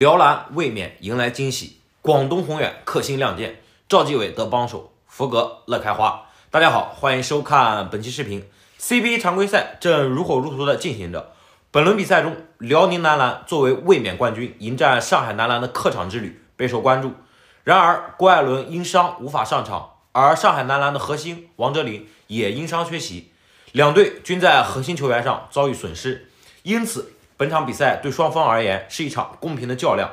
辽篮卫冕迎来惊喜，广东宏远克星亮剑，赵继伟得帮手，福格乐开花。大家好，欢迎收看本期视频。CBA 常规赛正如火如荼的进行着，本轮比赛中，辽宁男篮作为卫冕冠军，迎战上海男篮的客场之旅备受关注。然而，郭艾伦因伤无法上场，而上海男篮的核心王哲林也因伤缺席，两队均在核心球员上遭遇损失，因此。本场比赛对双方而言是一场公平的较量，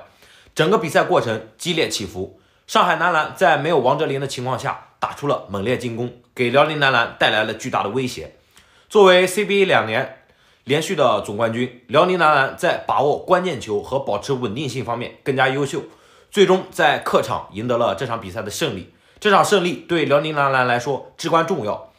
整个比赛过程激烈起伏。上海男篮在没有王哲林的情况下打出了猛烈进攻，给辽宁男篮带来了巨大的威胁。作为 CBA 两年连续的总冠军，辽宁男篮在把握关键球和保持稳定性方面更加优秀，最终在客场赢得了这场比赛的胜利。这场胜利对辽宁男篮来说至关重要，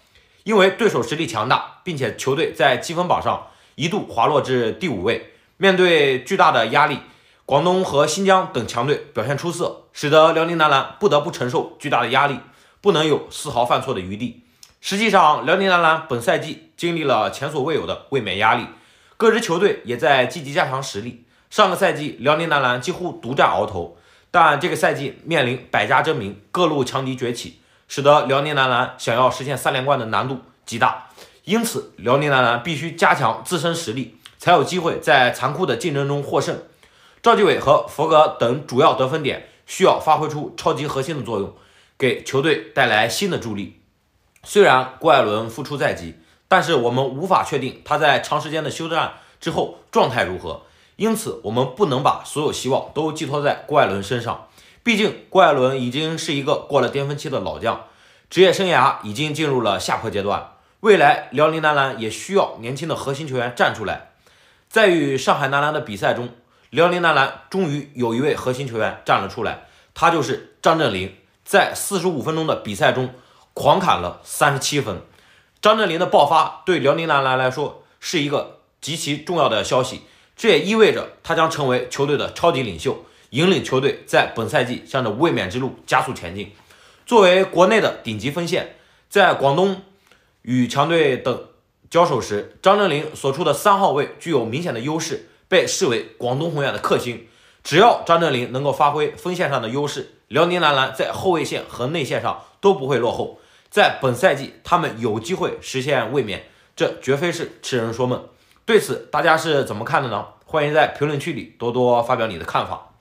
因为对手实力强大，并且球队在积分榜上。一度滑落至第五位。面对巨大的压力，广东和新疆等强队表现出色，使得辽宁男篮不得不承受巨大的压力，不能有丝毫犯错的余地。实际上，辽宁男篮本赛季经历了前所未有的卫冕压力，各支球队也在积极加强实力。上个赛季，辽宁男篮几乎独占鳌头，但这个赛季面临百家争鸣，各路强敌崛起，使得辽宁男篮想要实现三连冠的难度极大。因此，辽宁男篮必须加强自身实力，才有机会在残酷的竞争中获胜。赵继伟和弗格等主要得分点需要发挥出超级核心的作用，给球队带来新的助力。虽然郭艾伦复出在即，但是我们无法确定他在长时间的休战之后状态如何，因此我们不能把所有希望都寄托在郭艾伦身上。毕竟，郭艾伦已经是一个过了巅峰期的老将，职业生涯已经进入了下坡阶段。未来辽宁男篮也需要年轻的核心球员站出来。在与上海男篮的比赛中，辽宁男篮终于有一位核心球员站了出来，他就是张镇麟。在四十五分钟的比赛中，狂砍了三十七分。张镇麟的爆发对辽宁男篮来说是一个极其重要的消息，这也意味着他将成为球队的超级领袖，引领球队在本赛季向着卫冕之路加速前进。作为国内的顶级锋线，在广东。与强队等交手时，张镇麟所处的三号位具有明显的优势，被视为广东宏远的克星。只要张镇麟能够发挥锋线上的优势，辽宁男篮在后卫线和内线上都不会落后。在本赛季，他们有机会实现卫冕，这绝非是痴人说梦。对此，大家是怎么看的呢？欢迎在评论区里多多发表你的看法。